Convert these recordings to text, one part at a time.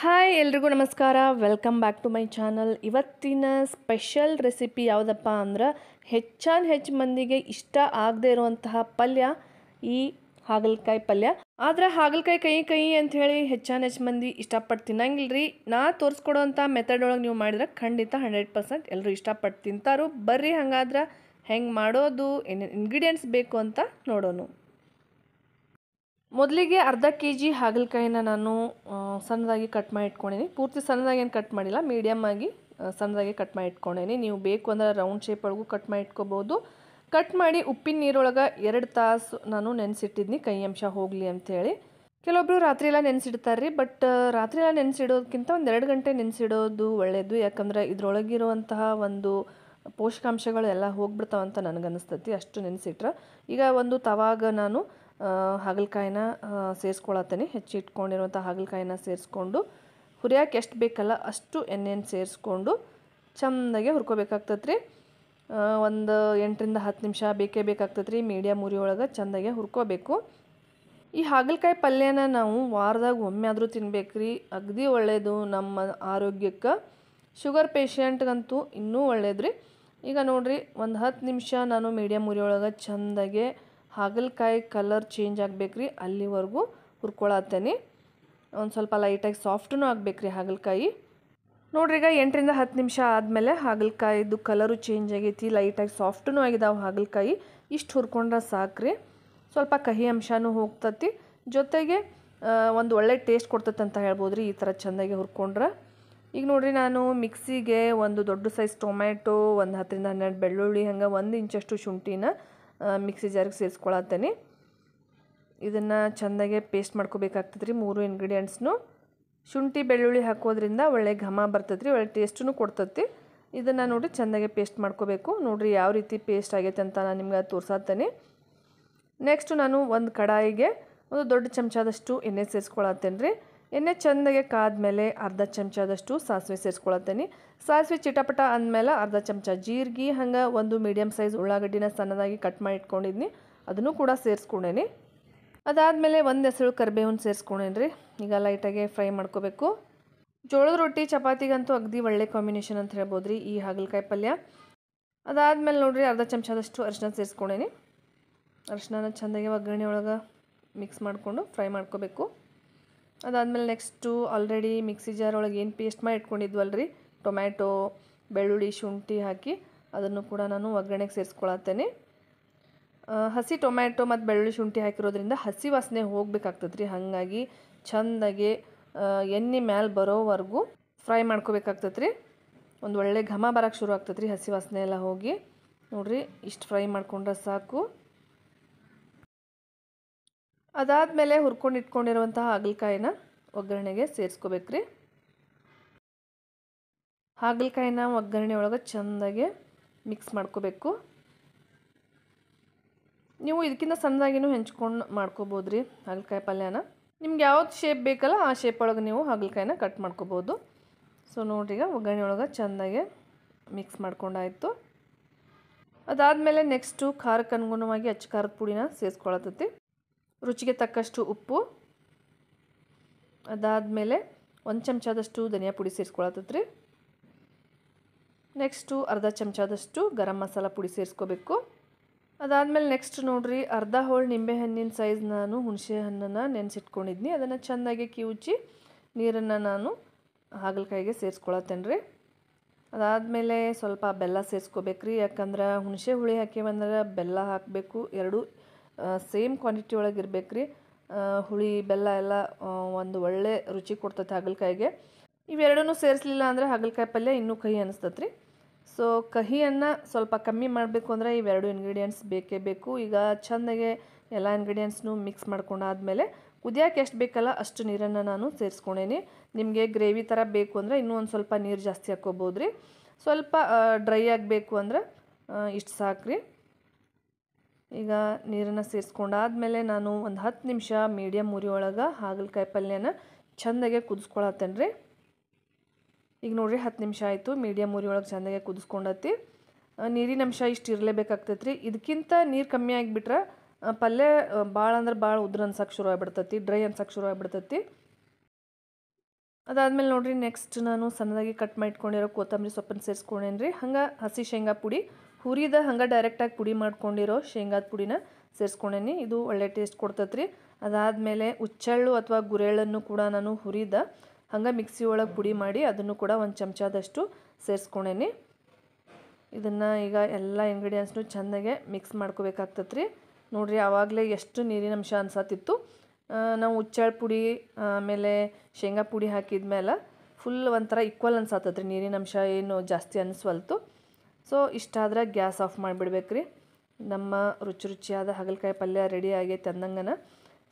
hi ಎಲ್ರಿಗೂ ನಮಸ್ಕಾರ welcome back to my channel ಇವತ್ತಿನ ಸ್ಪೆಷಲ್ ರೆಸಿಪಿ ಯಾವುದಪ್ಪ ಅಂದ್ರೆ ಹೆಚ್ಚಾನ್ ಹೆಚ್ಚು ಮಂದಿಗೆ ಇಷ್ಟ ಆಗದೆ ಇರುವಂತಹ ಪಲ್ಯ ಈ ಹಾಗಲಕಾಯಿ ಪಲ್ಯ ಆದರೆ ಹಾಗಲಕಾಯಿ ಕೈ ಕೈ ಹೇಳಿ ಹೆಚ್ಚಾನ್ ಹೆಚ್ಚು ಮಂದಿ ಇಷ್ಟಪಟ್ಟು ತಿನ್ನಂಗಿಲ್ಲ ರೀ ನಾ ತೋರಿಸ್ಕೊಡೋಂಥ ಮೆಥಡ್ ಒಳಗೆ ನೀವು ಮಾಡಿದ್ರೆ ಖಂಡಿತ ಹಂಡ್ರೆಡ್ ಪರ್ಸೆಂಟ್ ಎಲ್ಲರೂ ಇಷ್ಟಪಟ್ಟು ತಿಂತಾರು ಬರ್ರಿ ಹಾಗಾದ್ರೆ ಹೆಂಗೆ ಮಾಡೋದು ಏನೇನು ಇಂಗ್ರೀಡಿಯೆಂಟ್ಸ್ ಬೇಕು ಅಂತ ನೋಡೋಣ ಮೊದಲಿಗೆ ಅರ್ಧ ಕೆ ಜಿ ಹಾಗಲಕಾಯಿನ ನಾನು ಸಣ್ಣದಾಗಿ ಕಟ್ ಮಾಡಿ ಇಟ್ಕೊಂಡಿನಿ ಪೂರ್ತಿ ಸಣ್ಣದಾಗಿ ಏನು ಕಟ್ ಮಾಡಿಲ್ಲ ಮೀಡಿಯಮ್ ಆಗಿ ಸಣ್ಣದಾಗಿ ಕಟ್ ಮಾಡಿ ಇಟ್ಕೊಂಡಿನಿ ನೀವು ಬೇಕು ಅಂದರೆ ರೌಂಡ್ ಶೇಪ್ ಒಳಗೂ ಕಟ್ ಮಾಡಿ ಇಟ್ಕೋಬೋದು ಕಟ್ ಮಾಡಿ ಉಪ್ಪಿನ ನೀರೊಳಗೆ ಎರಡು ತಾಸು ನಾನು ನೆನೆಸಿಟ್ಟಿದ್ನಿ ಕೈ ಅಂಶ ಹೋಗಲಿ ಅಂಥೇಳಿ ಕೆಲವೊಬ್ಬರು ರಾತ್ರಿ ಎಲ್ಲ ನೆನೆಸಿಡ್ತಾರೆ ರೀ ಬಟ್ ರಾತ್ರಿ ಎಲ್ಲ ನೆನೆಸಿಡೋದಕ್ಕಿಂತ ಒಂದು ಎರಡು ಗಂಟೆ ನೆನೆಸಿಡೋದು ಒಳ್ಳೆಯದು ಯಾಕಂದರೆ ಇದರೊಳಗಿರುವಂತಹ ಒಂದು ಪೋಷಕಾಂಶಗಳು ಎಲ್ಲ ಹೋಗ್ಬಿಡ್ತಾವಂತ ನನಗನ್ನಿಸ್ತತಿ ಅಷ್ಟು ನೆನೆಸಿಟ್ರೆ ಈಗ ಒಂದು ತವಾಗ ನಾನು ಹಾಗಲಕಾಯಿನ ಸೇರಿಸ್ಕೊಳತ್ತೇನೆ ಹೆಚ್ಚಿಟ್ಕೊಂಡಿರುವಂಥ ಹಾಗಲಕಾಯಿನ ಸೇರಿಸ್ಕೊಂಡು ಹುರಿಯಕ್ಕೆ ಎಷ್ಟು ಬೇಕಲ್ಲ ಅಷ್ಟು ಎಣ್ಣೆಯನ್ನು ಸೇರಿಸ್ಕೊಂಡು ಚೆಂದಾಗೆ ಹುರ್ಕೋಬೇಕಾಗ್ತದೆ ಒಂದು ಎಂಟರಿಂದ ಹತ್ತು ನಿಮಿಷ ಬೇಕೇ ಬೇಕಾಗ್ತತ್ರಿ ರೀ ಮೀಡಿಯಮ್ ಉರಿಯೊಳಗೆ ಚೆಂದಾಗೆ ಹುರ್ಕೋಬೇಕು ಈ ಹಾಗಲಕಾಯಿ ಪಲ್ಯನ ನಾವು ವಾರದಾಗ ಒಮ್ಮೆ ಆದರೂ ತಿನ್ಬೇಕು ರೀ ಅಗದಿ ಒಳ್ಳೆಯದು ನಮ್ಮ ಆರೋಗ್ಯಕ್ಕೆ ಶುಗರ್ ಪೇಷಂಟ್ಗಂತೂ ಇನ್ನೂ ಒಳ್ಳೇದು ರೀ ಈಗ ನೋಡಿರಿ ಒಂದು ಹತ್ತು ನಿಮಿಷ ನಾನು ಮೀಡಿಯಮ್ ಉರಿಯೊಳಗೆ ಚೆಂದಾಗೆ ಹಾಗಲಕಾಯಿ ಕಲರ್ ಚೇಂಜ್ ಆಗಬೇಕು ರೀ ಅಲ್ಲಿವರೆಗೂ ಹುರ್ಕೊಳತ್ತೇನೆ ಒಂದು ಸ್ವಲ್ಪ ಲೈಟಾಗಿ ಸಾಫ್ಟೂ ಆಗಬೇಕು ರೀ ಹಾಗಲಕಾಯಿ ನೋಡ್ರಿ ಈಗ ಎಂಟರಿಂದ ಹತ್ತು ನಿಮಿಷ ಆದಮೇಲೆ ಹಾಗಲಕಾಯಿದು ಕಲರು ಚೇಂಜ್ ಆಗೈತಿ ಲೈಟಾಗಿ ಸಾಫ್ಟೂ ಆಗಿದಾವೆ ಹಾಗಲಕಾಯಿ ಇಷ್ಟು ಹುರ್ಕೊಂಡ್ರೆ ಸಾಕ್ರಿ ಸ್ವಲ್ಪ ಕಹಿ ಅಂಶನೂ ಹೋಗ್ತತಿ ಜೊತೆಗೆ ಒಂದು ಒಳ್ಳೆ ಟೇಸ್ಟ್ ಕೊಡ್ತತಿ ಅಂತ ಹೇಳ್ಬೋದು ರೀ ಈ ಥರ ಚೆಂದಾಗಿ ಹುರ್ಕೊಂಡ್ರೆ ಈಗ ನೋಡ್ರಿ ನಾನು ಮಿಕ್ಸಿಗೆ ಒಂದು ದೊಡ್ಡ ಸೈಜ್ ಟೊಮ್ಯಾಟೊ ಒಂದು ಹತ್ತರಿಂದ ಹನ್ನೆರಡು ಬೆಳ್ಳುಳ್ಳಿ ಹಂಗೆ ಒಂದು ಇಂಚಷ್ಟು ಶುಂಠಿನ ಮಿಕ್ಸಿ ಜಾರಿಗೆ ಸೇರಿಸ್ಕೊಳತ್ತೇನೆ ಇದನ್ನು ಚೆಂದಾಗೆ ಪೇಸ್ಟ್ ಮಾಡ್ಕೋಬೇಕಾಗ್ತದೆ ರೀ ಮೂರು ಇಂಗ್ರೀಡಿಯೆಂಟ್ಸ್ನು ಶುಂಠಿ ಬೆಳ್ಳುಳ್ಳಿ ಹಾಕೋದ್ರಿಂದ ಒಳ್ಳೆ ಘಮ ಬರ್ತದ್ರಿ ಒಳ್ಳೆ ಟೇಸ್ಟೂ ಕೊಡ್ತತಿ ಇದನ್ನು ನೋಡಿ ಚೆಂದಾಗೆ ಪೇಸ್ಟ್ ಮಾಡ್ಕೋಬೇಕು ನೋಡಿರಿ ಯಾವ ರೀತಿ ಪೇಸ್ಟ್ ಆಗೈತೆ ಅಂತ ನಾನು ನಿಮ್ಗೆ ತೋರಿಸತ್ತೇನೆ ನೆಕ್ಸ್ಟು ನಾನು ಒಂದು ಕಡಾಯಿಗೆ ಒಂದು ದೊಡ್ಡ ಚಮಚದಷ್ಟು ಎಣ್ಣೆ ಸೇರಿಸ್ಕೊಳತ್ತೇನೆ ರೀ ಎಣ್ಣೆ ಚೆಂದಾಗೆ ಕಾದ್ಮೇಲೆ ಅರ್ಧ ಚಮಚದಷ್ಟು ಸಾಸಿವೆ ಸೇರಿಸ್ಕೊಳತ್ತೀನಿ ಸಾಸಿವೆ ಚಿಟಪಟ ಅಂದಮೇಲೆ ಅರ್ಧ ಚಮಚ ಜೀರಿಗೆ ಹಂಗೆ ಒಂದು ಮೀಡಿಯಮ್ ಸೈಜ್ ಉಳ್ಳಾಗಡ್ಡಿನ ಸಣ್ಣದಾಗಿ ಕಟ್ ಮಾಡಿ ಇಟ್ಕೊಂಡಿದ್ದೀನಿ ಅದನ್ನು ಕೂಡ ಸೇರಿಸ್ಕೊಂಡೇನಿ ಅದಾದಮೇಲೆ ಒಂದು ಹೆಸರು ಕರಿಬೇವನ್ನು ಸೇರಿಸ್ಕೊಂಡೇನಿ ರೀ ಈಗ ಲೈಟಾಗಿ ಫ್ರೈ ಮಾಡ್ಕೋಬೇಕು ಜೋಳದ ರೊಟ್ಟಿ ಚಪಾತಿಗಂತೂ ಅಗದಿ ಒಳ್ಳೆ ಕಾಂಬಿನೇಷನ್ ಅಂತ ಹೇಳ್ಬೋದು ರೀ ಈ ಹಾಗಲಕಾಯಿ ಪಲ್ಯ ಅದಾದಮೇಲೆ ನೋಡಿರಿ ಅರ್ಧ ಚಮಚದಷ್ಟು ಅರಿಶಿನ ಸೇರಿಸ್ಕೊಂಡೇನಿ ಅರಿಶಿನ ಚೆಂದಾಗಿ ಒಗ್ಗರಣೆ ಒಳಗೆ ಮಿಕ್ಸ್ ಮಾಡಿಕೊಂಡು ಫ್ರೈ ಮಾಡ್ಕೋಬೇಕು ಅದಾದಮೇಲೆ ನೆಕ್ಸ್ಟು ಆಲ್ರೆಡಿ ಮಿಕ್ಸಿ ಜಾರ್ ಒಳಗೆ ಏನು ಪೇಸ್ಟ್ ಮಾಡಿ ಇಟ್ಕೊಂಡಿದ್ವಲ್ರಿ ಟೊಮ್ಯಾಟೊ ಬೆಳ್ಳುಳ್ಳಿ ಶುಂಠಿ ಹಾಕಿ ಅದನ್ನು ಕೂಡ ನಾನು ಒಗ್ಗರಣೆಗೆ ಸೇರಿಸ್ಕೊಳತ್ತೇನೆ ಹಸಿ ಟೊಮ್ಯಾಟೊ ಮತ್ತು ಬೆಳ್ಳುಳ್ಳಿ ಶುಂಠಿ ಹಾಕಿರೋದ್ರಿಂದ ಹಸಿ ವಾಸನೆ ಹೋಗಬೇಕಾಗ್ತದ್ರಿ ಹಾಗಾಗಿ ಚೆಂದಾಗಿ ಎಣ್ಣೆ ಮ್ಯಾಲೆ ಬರೋವರೆಗೂ ಫ್ರೈ ಮಾಡ್ಕೋಬೇಕಾಗ್ತದ್ರಿ ಒಂದು ಒಳ್ಳೆ ಘಮ ಬರೋಕ್ಕೆ ಶುರು ಆಗ್ತದೆ ಹಸಿ ವಾಸನೆ ಎಲ್ಲ ಹೋಗಿ ನೋಡಿರಿ ಇಷ್ಟು ಫ್ರೈ ಮಾಡ್ಕೊಂಡ್ರೆ ಸಾಕು ಅದಾದಮೇಲೆ ಹುರ್ಕೊಂಡು ಇಟ್ಕೊಂಡಿರುವಂತಹ ಹಾಗಲಕಾಯಿನ ಒಗ್ಗರಣೆಗೆ ಸೇರಿಸ್ಕೋಬೇಕು ರೀ ಹಾಗಲಕಾಯಿನ ಒಗ್ಗರಣೆ ಒಳಗೆ ಚೆಂದಾಗಿ ಮಿಕ್ಸ್ ಮಾಡ್ಕೋಬೇಕು ನೀವು ಇದಕ್ಕಿಂತ ಸಣ್ಣದಾಗಿನೂ ಹೆಂಚ್ಕೊಂಡು ಮಾಡ್ಕೋಬೋದು ರೀ ಹಾಗಲಕಾಯಿ ಪಲ್ಯನ ನಿಮ್ಗೆ ಯಾವ್ದು ಶೇಪ್ ಬೇಕಲ್ಲ ಆ ಶೇಪ್ ಒಳಗೆ ನೀವು ಹಾಗಲಕಾಯಿನ ಕಟ್ ಮಾಡ್ಕೋಬೋದು ಸೊ ನೋಡ್ರಿ ಈಗ ಒಗ್ಗರಣೆ ಒಳಗೆ ಚೆಂದಾಗಿ ಮಿಕ್ಸ್ ಮಾಡ್ಕೊಂಡಾಯಿತು ಅದಾದಮೇಲೆ ನೆಕ್ಸ್ಟು ಖಾರಕ್ಕೆ ಅನುಗುಣವಾಗಿ ಅಚ್ಚ ಖಾರದ ಪುಡಿನ ಸೇರಿಸ್ಕೊಳತತಿ ರುಚಿಗೆ ತಕ್ಕಷ್ಟು ಉಪ್ಪು ಅದಾದಮೇಲೆ ಒಂದು ಚಮಚದಷ್ಟು ಧನಿಯಾ ಪುಡಿ ರೀ ನೆಕ್ಸ್ಟು ಅರ್ಧ ಚಮಚದಷ್ಟು ಗರಂ ಮಸಾಲ ಪುಡಿ ಸೇರಿಸ್ಕೋಬೇಕು ಅದಾದಮೇಲೆ ನೆಕ್ಸ್ಟ್ ನೋಡಿರಿ ಅರ್ಧ ಹೋಳು ಹಣ್ಣಿನ ಸೈಜ್ ನಾನು ಹುಣಸೆ ಹಣ್ಣನ್ನು ನೆನೆಸಿಟ್ಕೊಂಡಿದ್ನಿ ಅದನ್ನು ಚೆನ್ನಾಗಿ ಕಿವುಚಿ ನೀರನ್ನು ನಾನು ಹಾಗಲಕಾಯಿಗೆ ಸೇರಿಸ್ಕೊಳತ್ತೇನೆ ರೀ ಅದಾದಮೇಲೆ ಸ್ವಲ್ಪ ಬೆಲ್ಲ ಸೇರಿಸ್ಕೋಬೇಕ್ರಿ ಯಾಕಂದ್ರೆ ಹುಣಸೆ ಹುಳಿ ಹಾಕಿವಂದ್ರೆ ಬೆಲ್ಲ ಹಾಕಬೇಕು ಎರಡು ಸೇಮ್ ಕ್ವಾಂಟಿಟಿ ಒಳಗೆ ಇರಬೇಕು ರೀ ಹುಳಿ ಬೆಲ್ಲ ಎಲ್ಲ ಒಂದು ಒಳ್ಳೆ ರುಚಿ ಕೊಡ್ತೈತೆ ಹಾಗಲಕಾಯಿಗೆ ಇವೆರಡೂ ಸೇರಿಸಲಿಲ್ಲ ಅಂದರೆ ಹಾಗಲಕಾಯಿ ಪಲ್ಯ ಇನ್ನೂ ಕಹಿ ಅನಿಸ್ತೈತೆ ರೀ ಸೊ ಕಹಿಯನ್ನು ಸ್ವಲ್ಪ ಕಮ್ಮಿ ಮಾಡಬೇಕು ಅಂದರೆ ಇವೆರಡು ಇಂಗ್ರೀಡಿಯೆಂಟ್ಸ್ ಬೇಕೇ ಬೇಕು ಈಗ ಚೆಂದಾಗೆ ಎಲ್ಲ ಇಂಗ್ರೀಡಿಯೆಂಟ್ಸ್ನು ಮಿಕ್ಸ್ ಮಾಡ್ಕೊಂಡಾದಮೇಲೆ ಕುದಿಯೋಕೆ ಎಷ್ಟು ಬೇಕಲ್ಲ ಅಷ್ಟು ನೀರನ್ನು ನಾನು ಸೇರಿಸ್ಕೊಂಡೇನಿ ನಿಮಗೆ ಗ್ರೇವಿ ಥರ ಬೇಕು ಅಂದರೆ ಇನ್ನೂ ಒಂದು ಸ್ವಲ್ಪ ನೀರು ಜಾಸ್ತಿ ಹಾಕ್ಕೋಬೋದು ರೀ ಸ್ವಲ್ಪ ಡ್ರೈ ಆಗಬೇಕು ಅಂದ್ರೆ ಇಷ್ಟು ಸಾಕು ರೀ ಈಗ ನೀರನ್ನು ಸೇರಿಸ್ಕೊಂಡಾದ್ಮೇಲೆ ನಾನು ಒಂದು ಹತ್ತು ನಿಮಿಷ ಮೀಡಿಯಮ್ ಉರಿ ಒಳಗೆ ಹಾಗಲಕಾಯಿ ಪಲ್ಯನ ಚೆಂದಾಗೆ ಕುದಿಸ್ಕೊಳತ್ತೇನೆ ರೀ ಈಗ ನೋಡಿರಿ ಹತ್ತು ನಿಮಿಷ ಆಯಿತು ಮೀಡಿಯಮ್ ಉರಿ ಒಳಗೆ ಚೆಂದಾಗೆ ಕುದಿಸ್ಕೊಂಡತಿ ನೀರಿನ ಅಂಶ ಇಷ್ಟು ಇರಲೇಬೇಕಾಗ್ತೈತೆ ರೀ ಇದಕ್ಕಿಂತ ನೀರು ಕಮ್ಮಿ ಆಗಿಬಿಟ್ರೆ ಪಲ್ಯ ಭಾಳ ಅಂದ್ರೆ ಭಾಳ ಉದ್ರ ಅನ್ಸಕ್ಕೆ ಶುರು ಆಗಿಬಿಡ್ತತಿ ಡ್ರೈ ಅನ್ಸಕ್ಕೆ ಶುರು ಆಗಿಬಿಡ್ತತಿ ಅದಾದಮೇಲೆ ನೋಡಿರಿ ನೆಕ್ಸ್ಟ್ ನಾನು ಸಣ್ಣದಾಗಿ ಕಟ್ ಮಾಡಿಟ್ಕೊಂಡಿರೋ ಕೊತ್ತಂಬರಿ ಸೊಪ್ಪನ್ನು ಸೇರಿಸ್ಕೊಂಡೇನ್ರಿ ಹಂಗೆ ಹಸಿ ಶೇಂಗಾ ಪುಡಿ ಹುರಿದ ಹಂಗೆ ಡೈರೆಕ್ಟಾಗಿ ಪುಡಿ ಮಾಡ್ಕೊಂಡಿರೋ ಶೇಂಗಾದ ಪುಡಿನ ಸೇರಿಸ್ಕೊಂಡೇನಿ ಇದು ಒಳ್ಳೆ ಟೇಸ್ಟ್ ಕೊಡ್ತೈತ್ರಿ ಅದಾದಮೇಲೆ ಉಚ್ಚಳ್ಳು ಅಥವಾ ಗುರೆಳ್ಳನ್ನು ಕೂಡ ನಾನು ಹುರಿದ ಹಂಗೆ ಮಿಕ್ಸಿ ಒಳಗೆ ಪುಡಿ ಮಾಡಿ ಅದನ್ನು ಕೂಡ ಒಂದು ಚಮಚದಷ್ಟು ಸೇರಿಸ್ಕೊಂಡೇನಿ ಇದನ್ನು ಈಗ ಎಲ್ಲ ಇಂಗ್ರೀಡಿಯೆಂಟ್ಸ್ನು ಚೆಂದಾಗೆ ಮಿಕ್ಸ್ ಮಾಡ್ಕೋಬೇಕಾಗ್ತತ್ರಿ ನೋಡಿರಿ ಆವಾಗಲೇ ಎಷ್ಟು ನೀರಿನ ಅಂಶ ಅನ್ಸತ್ತಿತ್ತು ನಾವು ಉಚ್ಚಾಳ ಪುಡಿ ಆಮೇಲೆ ಶೇಂಗಾ ಪುಡಿ ಹಾಕಿದ ಮೇಲೆ ಫುಲ್ ಒಂಥರ ಈಕ್ವಲ್ ಅನ್ಸತ್ತತ್ರಿ ನೀರಿನ ಅಂಶ ಏನು ಜಾಸ್ತಿ ಅನಿಸ್ವಲ್ತು ಸೊ ಇಷ್ಟಾದ್ರೆ ಗ್ಯಾಸ್ ಆಫ್ ಮಾಡಿಬಿಡ್ಬೇಕ್ರಿ ನಮ್ಮ ರುಚಿ ರುಚಿಯಾದ ಹಾಗಲಕಾಯಿ ಪಲ್ಯ ರೆಡಿ ಆಗೈತೆ ಅಂದಂಗನ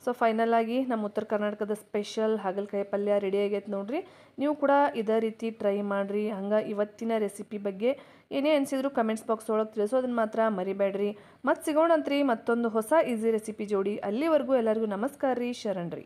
ಸೊ ಫೈನಲ್ ಆಗಿ ನಮ್ಮ ಉತ್ತರ ಕರ್ನಾಟಕದ ಸ್ಪೆಷಲ್ ಹಾಗಲಕಾಯಿ ಪಲ್ಯ ರೆಡಿ ಆಗೈತೆ ನೋಡ್ರಿ ನೀವು ಕೂಡ ಇದೇ ರೀತಿ ಟ್ರೈ ಮಾಡಿರಿ ಹಂಗೆ ಇವತ್ತಿನ ರೆಸಿಪಿ ಬಗ್ಗೆ ಏನೇ ಅನಿಸಿದ್ರು ಕಮೆಂಟ್ಸ್ ಬಾಕ್ಸ್ ಒಳಗೆ ತಿಳಿಸೋ ಅದನ್ನು ಮಾತ್ರ ಮರಿಬೇಡ್ರಿ ಮತ್ತು ಸಿಗೋಣಂತ್ರಿ ಮತ್ತೊಂದು ಹೊಸ ಈಸಿ ರೆಸಿಪಿ ಜೋಡಿ ಅಲ್ಲಿವರೆಗೂ ಎಲ್ಲರಿಗೂ ನಮಸ್ಕಾರ ರೀ ಶರಣ್ರಿ